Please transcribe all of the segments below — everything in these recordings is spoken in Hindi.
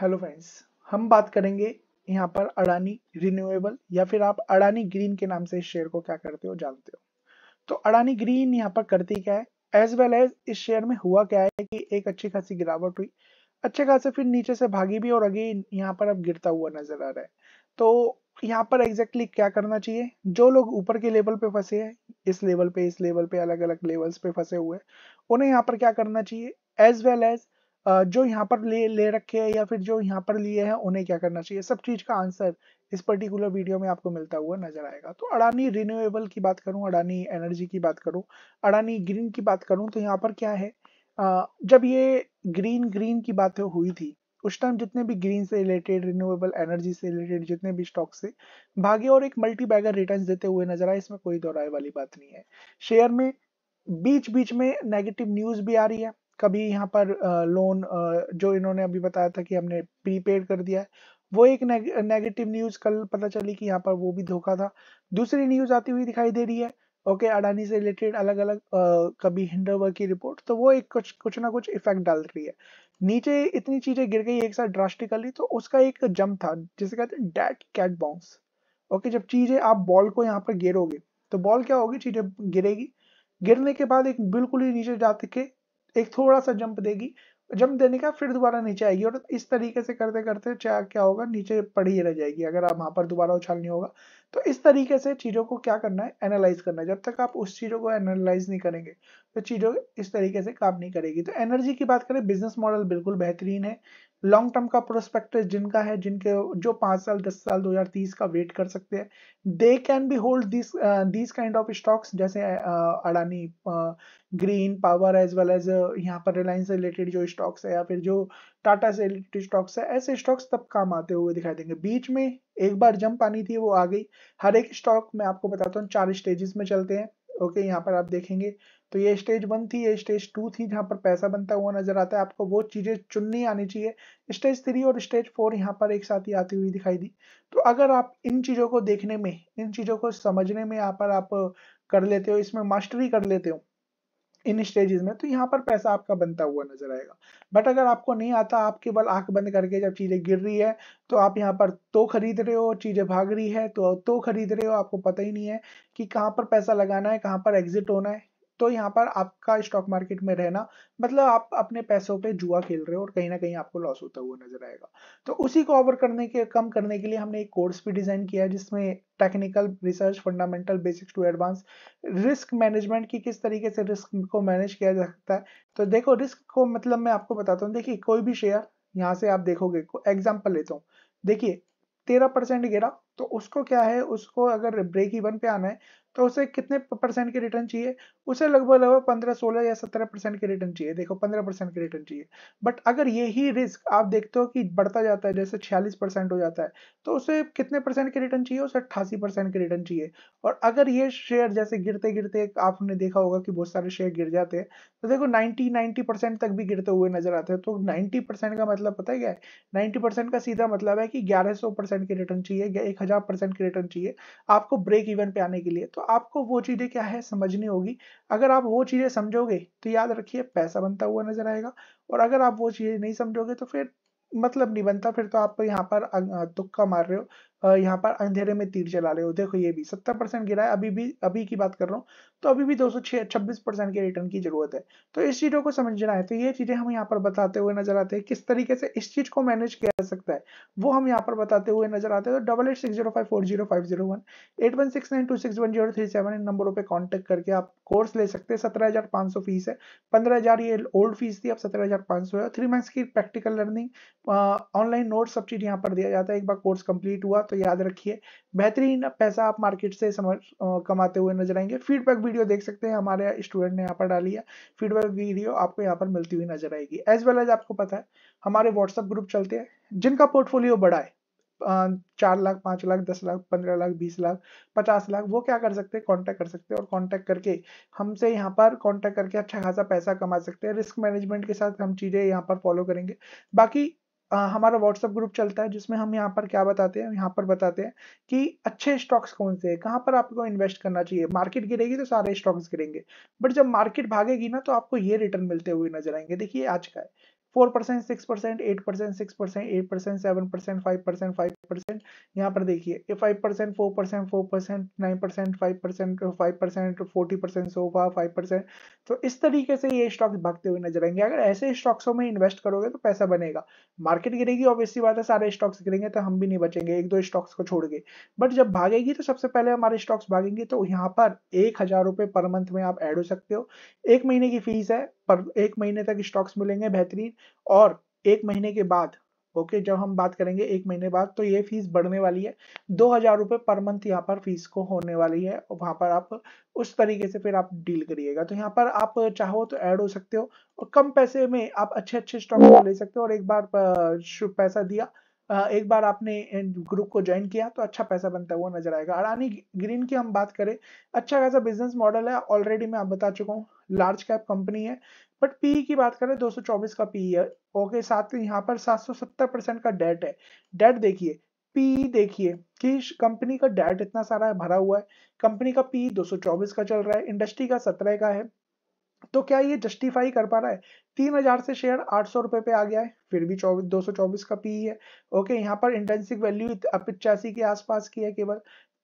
हेलो फ्रेंड्स हम बात करेंगे यहाँ पर अडानी रिन्यूएबल या फिर आप अडानी ग्रीन के नाम से इस शेयर को क्या करते हो जानते हो तो अडानी ग्रीन यहाँ पर करती क्या है एज वेल एज इस शेयर में हुआ क्या है कि एक अच्छी खासी गिरावट हुई अच्छे खासे फिर नीचे से भागी भी और अगेन यहाँ पर अब गिरता हुआ नजर आ रहा है तो यहाँ पर एग्जैक्टली exactly क्या करना चाहिए जो लोग ऊपर के लेवल पे फंसे हैं इस लेवल पे इस लेवल पे अलग अलग लेवल्स पे फंसे हुए हैं उन्हें यहाँ पर क्या करना चाहिए एज वेल एज जो यहाँ पर ले ले रखे हैं या फिर जो यहाँ पर लिए हैं उन्हें क्या करना चाहिए सब चीज का आंसर इस पर्टिकुलर वीडियो में आपको मिलता हुआ नजर आएगा तो अडानी रिन्यूएबल की बात करूँ अडानी एनर्जी की बात करूँ अडानी ग्रीन की बात करूँ तो यहाँ पर क्या है जब ये ग्रीन ग्रीन की बात हुई थी उस टाइम जितने भी ग्रीन से रिलेटेड रिन्यूएबल एनर्जी से रिलेटेड जितने भी स्टॉक से भागे और एक मल्टी बैगर रिटर्न देते हुए नजर आए इसमें कोई दोहराए वाली बात नहीं है शेयर में बीच बीच में नेगेटिव न्यूज भी आ रही है कभी यहाँ पर लोन जो इन्होंने अभी बताया था कि हमने प्रीपेड कर दिया है वो एक नेगेटिव न्यूज कल पता चली कि यहाँ पर वो भी धोखा था दूसरी न्यूज आती हुई दिखाई दे रही है ओके अडानी से रिलेटेड अलग अलग कभी हिंडोवर की रिपोर्ट तो वो एक कुछ कुछ ना कुछ इफेक्ट डाल रही है नीचे इतनी चीजें गिर गई एक साथ ड्रास्टिकली तो उसका एक जंप था जिसे कहते हैं डैट कैट बाउंस ओके जब चीजें आप बॉल को यहाँ पर गिरोगे तो बॉल क्या होगी चीजें गिरेगी गिरने के बाद एक बिल्कुल ही नीचे जाते के एक थोड़ा सा जंप देगी जंप देने का फिर दोबारा नीचे आएगी और इस तरीके से करते करते क्या क्या होगा नीचे पड़ी रह जाएगी अगर आप वहां पर दोबारा उछाल नहीं होगा तो इस तरीके से चीज़ों को क्या करना है एनालाइज करना है जब तक आप उस चीज़ों को एनालाइज नहीं करेंगे तो चीज़ों इस तरीके से काम नहीं करेगी तो एनर्जी की बात करें बिजनेस मॉडल बिल्कुल बेहतरीन है लॉन्ग टर्म का प्रोस्पेक्ट जिनका है जिनके जो पांच साल दस साल 2030 का वेट कर सकते हैं they can be hold this this kind of stocks जैसे Adani green power as well as यहाँ पर रिलायंस से रिलेटेड जो स्टॉक्स है या फिर जो टाटा से रिलेटेड स्टॉक्स है ऐसे स्टॉक्स तब काम आते हुए दिखाई देंगे बीच में एक बार जंप आनी थी वो आ गई हर एक स्टॉक मैं आपको बताता हूँ चार स्टेजेस में चलते हैं ओके यहाँ पर आप देखेंगे तो ये स्टेज वन थी ये स्टेज टू थी जहाँ पर पैसा बनता हुआ नजर आता है आपको वो चीज़ें चुननी आनी चाहिए स्टेज थ्री और स्टेज फोर यहाँ पर एक साथ ही आती हुई दिखाई दी तो अगर आप इन चीज़ों को देखने में इन चीज़ों को समझने में यहाँ पर आप कर लेते हो इसमें मास्टरी कर लेते हो इन स्टेजेस में तो यहाँ पर पैसा आपका बनता हुआ नजर आएगा बट अगर आपको नहीं आता आप केवल आंख बंद करके जब चीजें गिर रही है तो आप यहाँ पर तो खरीद रहे हो चीजें भाग रही है तो तो खरीद रहे हो आपको पता ही नहीं है कि कहाँ पर पैसा लगाना है कहाँ पर एग्जिट होना है तो यहाँ पर आपका स्टॉक मार्केट में रहना मतलब आप अपने पैसों पे जुआ खेल रहे हो और कहीं ना कहीं आपको लॉस होता हुआ नजर आएगा तो उसी को ओवर करने के कम करने के लिए हमने एक कोर्स भी डिजाइन किया है जिसमें technical research fundamental basics to advance risk management की किस तरीके से रिस्क को मैनेज किया जा सकता है तो देखो रिस्क को मतलब मैं आपको बताता हूँ देखिए कोई भी शेयर यहाँ से आप देखोगे एग्जाम्पल लेता हूँ देखिए तेरह परसेंट गिरा तो उसको क्या है उसको अगर ब्रेक इवन पे आना है तो उसे कितने परसेंट के रिटर्न चाहिए उसे लगभग लगभग पंद्रह सोलह या सत्रह परसेंट के रिटर्न चाहिए देखो पंद्रह परसेंट के रिटर्न चाहिए बट अगर यही रिस्क आप देखते हो कि बढ़ता जाता है जैसे छियालीस परसेंट हो जाता है तो उसे कितने परसेंट के रिटर्न चाहिए उसे अट्ठासी परसेंट के रिटर्न चाहिए और अगर ये शेयर जैसे गिरते गिरते आपने देखा होगा कि बहुत सारे शेयर गिर जाते हैं तो देखो नाइन्टी नाइन्टी परसेंट तक भी गिरते हुए नजर आते हैं तो नाइन्टी परसेंट का मतलब पता है क्या है नाइन्टी परसेंट का सीधा मतलब है कि ग्यारह सौ परसेंट के रिटर्न चाहिए एक हजार परसेंट के रिटर्न चाहिए आपको ब्रेक इवन पे आने के लिए तो आपको वो चीज़ें क्या है समझनी होगी अगर आप वो चीज़ें समझोगे तो याद रखिए पैसा बनता हुआ नजर आएगा और अगर आप वो चीज़ें नहीं समझोगे तो फिर मतलब नहीं बनता फिर तो आप यहाँ पर तुक्का मार रहे हो यहाँ पर अंधेरे में तीर चला रहे हो देखो तो ये भी सत्तर परसेंट गिरा है अभी भी अभी की बात कर रहा हूँ तो अभी भी दो सौ छब्बीस परसेंट के रिटर्न की जरूरत है तो इस चीज़ों को समझना है तो ये चीज़ें हम यहाँ पर बताते हुए नजर आते हैं किस तरीके से इस चीज़ को मैनेज किया जा सकता है वो हम यहाँ पर बताते हुए नजर आते हैं तो double eight six zero five four zero five zero one eight one six nine two six one zero three seven इन नंबरों पर कॉन्टेक्ट करके आप कोर्स ले सकते हैं सत्रह हज़ार पांच सौ फीस है पंद्रह हज़ार ये ओल्ड फीस थी अब सत्रह हज़ार पांच सौ है थ्री मंथ्स की प्रैक्टिकल लर्निंग ऑनलाइन नोट सब चीज़ यहाँ पर दिया जाता है एक बार कोर्स कंप्लीट हुआ तो याद रखिए बेहतरीन पैसा आप मार्केट से समझ कमाते हुए नजर आएंगे फीडबैक वीडियो देख सकते हैं हमारे स्टूडेंट ने यहाँ पर डाली है फीडबैक वीडियो आपको यहाँ पर मिलती हुई नजर आएगी एज वेल एज आपको पता है हमारे व्हाट्सअप ग्रुप चलते हैं जिनका पोर्टफोलियो बड़ा है चार लाख पांच लाख दस लाख पंद्रह लाख बीस लाख पचास लाख वो क्या कर सकते हैं कांटेक्ट कर सकते हैं और कांटेक्ट करके हमसे यहाँ पर कांटेक्ट करके अच्छा खासा पैसा कमा सकते हैं रिस्क मैनेजमेंट के साथ हम चीज़ें यहाँ पर फॉलो करेंगे बाकी हमारा व्हाट्सअप ग्रुप चलता है जिसमें हम यहाँ पर क्या बताते हैं यहाँ पर बताते हैं कि अच्छे स्टॉक्स कौन से हैं कहाँ पर आपको इन्वेस्ट करना चाहिए मार्केट गिरेगी तो सारे स्टॉक्स गिरेंगे बट जब मार्केट भागेगी ना तो आपको ये रिटर्न मिलते हुए नजर आएंगे देखिए आज का है four percent six percent eight percent six percent eight percent seven percent five percent five percent यहाँ पर देखिए five percent four percent four percent nine percent five percent five percent forty percent सोफा फाइव परसेंट तो इस तरीके से ये स्टॉक्स भागते हुए नजर आएंगे अगर ऐसे स्टॉक्सों में इन्वेस्ट करोगे तो पैसा बनेगा मार्केट गिरेगी ऑब्वियसली बात है सारे स्टॉक्स गिरेंगे तो हम भी नहीं बचेंगे एक दो स्टॉक्स को छोड़ के बट जब भागेगी तो सबसे पहले हमारे स्टॉक्स भागेंगे तो यहाँ पर एक हजार रुपये पर मंथ में आप ऐड हो सकते हो एक महीने की फीस है पर एक महीने तक स्टॉक्स मिलेंगे बेहतरीन और एक महीने के बाद ओके okay, जब हम बात करेंगे एक महीने बाद तो ये फीस बढ़ने वाली है दो हजार रुपए पर मंथ यहाँ पर फीस को होने वाली है और वहां पर आप उस तरीके से फिर आप डील करिएगा तो यहाँ पर आप चाहो तो ऐड हो सकते हो और कम पैसे में आप अच्छे अच्छे स्टॉक ले सकते हो और एक बार पैसा दिया एक बार आपने ग्रुप को ज्वाइन किया तो अच्छा पैसा बनता हुआ नजर आएगा अडानी ग्रीन की हम बात करें अच्छा खासा बिजनेस मॉडल है ऑलरेडी मैं आप बता चुका हूँ लार्ज कैप कंपनी है बट पीई e की बात करें 224 का पीई e है ओके साथ ही यहाँ पर 770 परसेंट का डेट है डेट देखिए पीई e देखिए कि कंपनी का डेट इतना सारा है भरा हुआ है कंपनी का पीई 224 का चल रहा है इंडस्ट्री का 17 का है तो क्या ये जस्टिफाई कर पा रहा है तीन हजार से शेयर आठ सौ रुपए पे आ गया है फिर भी चौबीस दो सौ चौबीस का पी e है ओके यहाँ पर इंटेंसिक वैल्यू पिचासी के आसपास की है केवल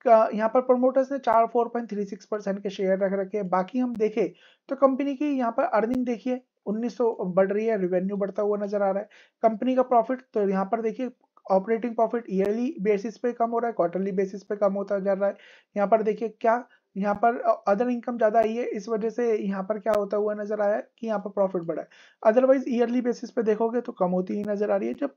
यहाँ पर प्रमोटर्स ने चार four point three six percent के शेयर रख रखे हैं बाकी हम देखें तो कंपनी की यहाँ पर अर्निंग देखिए 1900 बढ़ रही है रिवेन्यू बढ़ता हुआ नजर आ रहा है कंपनी का प्रॉफिट तो यहाँ पर देखिए ऑपरेटिंग प्रॉफिट ईयरली बेसिस पे कम हो रहा है क्वार्टरली बेसिस पे कम होता जा रहा है यहाँ पर देखिए क्या यहाँ पर अदर इनकम ज़्यादा आई है इस वजह से यहाँ पर क्या होता हुआ नजर आया कि यहाँ पर प्रॉफिट बढ़ा है अदरवाइज ईयरली बेसिस पे देखोगे तो कम होती ही नजर आ रही है जब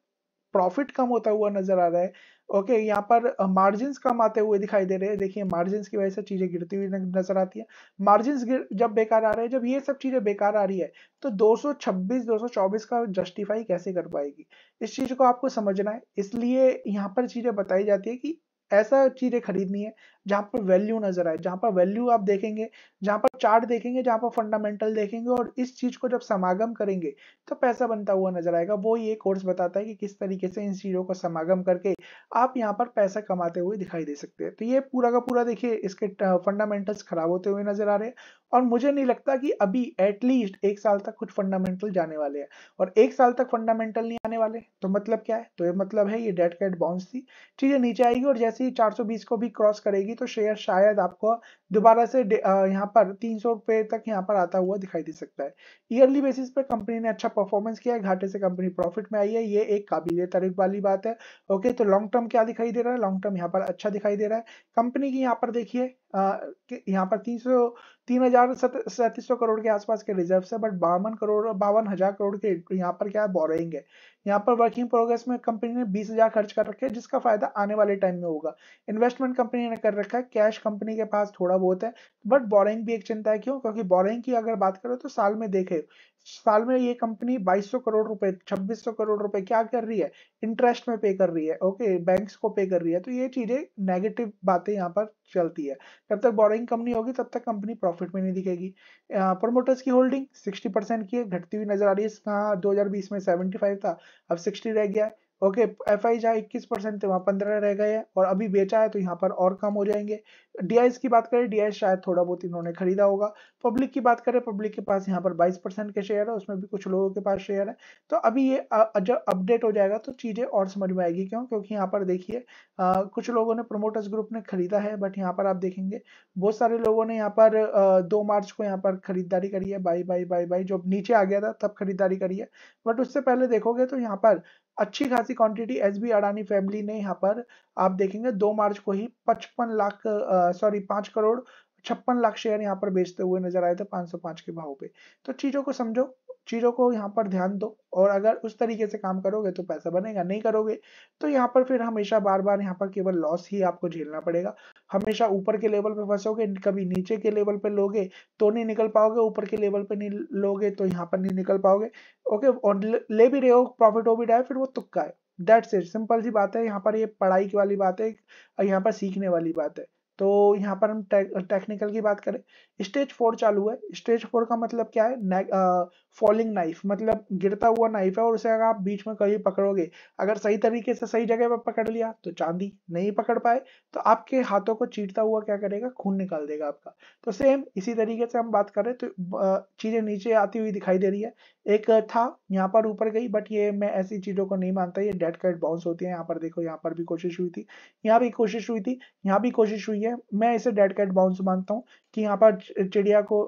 प्रॉफिट कम होता हुआ नजर आ रहा है ओके okay, यहाँ पर मार्जिन कम आते हुए दिखाई दे रहे हैं देखिए मार्जिन की वजह से चीजें गिरती हुई नजर आती है मार्जिन जब बेकार आ रहे हैं जब ये सब चीजें बेकार आ रही है तो 226 224 का जस्टिफाई कैसे कर पाएगी इस चीज को आपको समझना है इसलिए यहाँ पर चीजें बताई जाती है कि ऐसा चीजें खरीदनी है जहां पर वैल्यू नजर आए जहां पर वैल्यू आप देखेंगे जहां पर चार्ट देखेंगे जहां पर फंडामेंटल देखेंगे और इस चीज को जब समागम करेंगे तो पैसा बनता हुआ नजर आएगा वो ये कोर्स बताता है कि किस तरीके से इन चीजों को समागम करके आप यहाँ पर पैसा कमाते हुए दिखाई दे सकते हैं तो ये पूरा का पूरा देखिए इसके फंडामेंटल्स खराब होते हुए नजर आ रहे हैं और मुझे नहीं लगता कि अभी एटलीस्ट एक साल तक कुछ फंडामेंटल जाने वाले हैं और एक साल तक फंडामेंटल नहीं आने वाले तो मतलब क्या है तो ये मतलब है ये डेट कैट बाउंस थी चीजें नीचे आएगी और जैसे ही 420 को भी क्रॉस करेगी जाएगी तो शेयर शायद आपको दोबारा से यहाँ पर तीन सौ रुपए तक यहाँ पर आता हुआ दिखाई दे सकता है ईयरली बेसिस पर कंपनी ने अच्छा परफॉर्मेंस किया है घाटे से कंपनी प्रॉफिट में आई है ये एक काबिल तारीफ वाली बात है ओके तो लॉन्ग टर्म क्या दिखाई दे रहा है लॉन्ग टर्म यहाँ पर अच्छा दिखाई दे रहा है कंपनी की यहाँ पर देखिए यहाँ पर तीन सौ तीन हजार सैंतीस सौ करोड़ के आसपास के रिजर्व है बट बावन करोड़ बावन हजार करोड़ के यहाँ पर क्या है बोरोइंग है यहाँ पर वर्किंग प्रोग्रेस में कंपनी ने बीस हजार खर्च कर रखे जिसका फायदा आने वाले टाइम में होगा इन्वेस्टमेंट कंपनी ने कर रखा है कैश कंपनी के पास थोड़ा बहुत है बट बोरोइंग भी एक चिंता है क्यों क्योंकि बोरोइंग की अगर बात करो तो साल में देखे साल में ये कंपनी 2200 करोड़ रुपए 2600 करोड़ रुपए क्या कर रही है इंटरेस्ट में पे कर रही है ओके बैंक्स को पे कर रही है तो ये चीजें नेगेटिव बातें यहाँ पर चलती है जब तक बोरिंग कंपनी होगी तब तक कंपनी प्रॉफिट में नहीं दिखेगी प्रमोटर्स की होल्डिंग सिक्सटी परसेंट की है घटती हुई नजर आ रही है कहाँ 2020 में सेवेंटी था अब सिक्सटी रह गया है ओके एफ आई जहाँ इक्कीस परसेंट थे वहाँ पंद्रह रह गए हैं और अभी बेचा है तो यहाँ पर और कम हो जाएंगे डी की बात करें डी शायद थोड़ा बहुत इन्होंने खरीदा होगा पब्लिक की बात करें पब्लिक के पास यहाँ पर बाईस परसेंट के शेयर है उसमें भी कुछ लोगों के पास शेयर है तो अभी ये जब अपडेट हो जाएगा तो चीज़ें और समझ में आएगी क्यों क्योंकि यहाँ पर देखिए कुछ लोगों ने प्रोमोटर्स ग्रुप ने खरीदा है बट यहाँ पर आप देखेंगे बहुत सारे लोगों ने यहाँ पर दो मार्च को यहाँ पर खरीदारी करी है बाई बाई बाई बाई जो नीचे आ गया था तब खरीदारी करी है बट उससे पहले देखोगे तो यहाँ पर अच्छी खासी quantity S B Adani family ने यहाँ पर आप देखेंगे दो मार्च को ही पचपन लाख सॉरी पांच करोड़ छप्पन लाख शेयर यहाँ पर बेचते हुए नजर आए थे 505 के भाव पे तो चीजों को समझो चीजों को यहाँ पर ध्यान दो और अगर उस तरीके से काम करोगे तो पैसा बनेगा नहीं करोगे तो यहाँ पर फिर हमेशा बार बार यहाँ पर केवल लॉस ही आपको झेलना पड़ेगा हमेशा ऊपर के लेवल पे फंसोगे कभी नीचे के लेवल पे लोगे तो नहीं निकल पाओगे ऊपर के लेवल पे नहीं लोगे तो यहाँ पर नहीं निकल पाओगे ओके और ले भी रहे हो प्रॉफिट हो भी रहा है फिर वो तुक्का है दैट्स इट सिंपल सी बात है यहाँ पर ये पढ़ाई की वाली बात है यहाँ पर सीखने वाली बात है तो यहाँ पर हम टेक्निकल की बात करें स्टेज फोर चालू है स्टेज फोर का मतलब क्या है फॉलिंग नाइफ मतलब गिरता हुआ नाइफ है और उसे अगर आप बीच में कहीं पकड़ोगे अगर सही तरीके से सही जगह पर पकड़ लिया तो चांदी नहीं पकड़ पाए तो आपके हाथों को चीटता हुआ क्या करेगा खून निकाल देगा आपका तो सेम इसी तरीके से हम बात करें तो चीजें नीचे आती हुई दिखाई दे रही है एक था यहाँ पर ऊपर गई बट ये मैं ऐसी चीजों को नहीं मानता ये डेड कैट बाउंस होती है यहाँ पर देखो यहाँ पर भी कोशिश हुई थी यहाँ भी कोशिश हुई थी यहाँ भी कोशिश हुई है है मैं इसे डेड कैट बाउंस मानता हूँ कि यहाँ पर चिड़िया को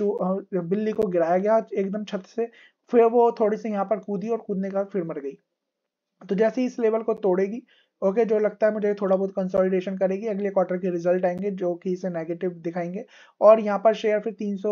जो बिल्ली को गिराया गया एकदम छत से फिर वो थोड़ी सी यहाँ पर कूदी और कूदने के बाद फिर मर गई तो जैसे इस लेवल को तोड़ेगी ओके जो लगता है मुझे थोड़ा बहुत कंसोलिडेशन करेगी अगले क्वार्टर के रिजल्ट आएंगे जो कि इसे नेगेटिव दिखाएंगे और यहाँ पर शेयर फिर 300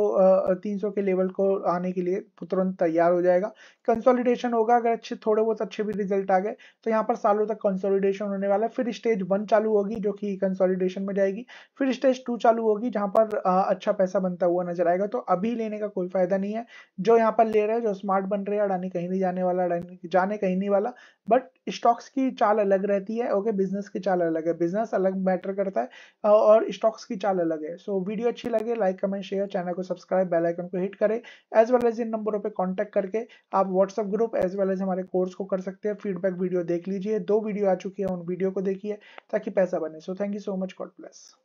300 के लेवल को आने के लिए तुरंत तैयार हो जाएगा कंसोलिडेशन होगा अगर अच्छे थोड़े बहुत अच्छे भी रिजल्ट आ गए तो यहाँ पर सालों तक कंसोलिडेशन होने वाला है फिर स्टेज वन चालू होगी जो कि कंसोलिडेशन में जाएगी फिर स्टेज टू चालू होगी जहाँ पर अच्छा पैसा बनता हुआ नजर आएगा तो अभी लेने का कोई फायदा नहीं है जो यहाँ पर ले रहे हैं जो स्मार्ट बन रहे हैं अडानी कहीं नहीं जाने वाला अडानी जाने कहीं नहीं वाला बट स्टॉक्स की चाल अलग रहती है ही है ओके बिजनेस की चाल अलग है बिजनेस अलग मैटर करता है और स्टॉक्स की चाल अलग है सो so, वीडियो अच्छी लगे लाइक कमेंट शेयर चैनल को सब्सक्राइब बेल आइकन को हिट करें एज वेल एज इन नंबरों पर कॉन्टैक्ट करके आप WhatsApp group as well as हमारे कोर्स को कर सकते हैं फीडबैक वीडियो देख लीजिए दो वीडियो आ चुकी है उन वीडियो को देखिए ताकि पैसा बने so thank you so much God bless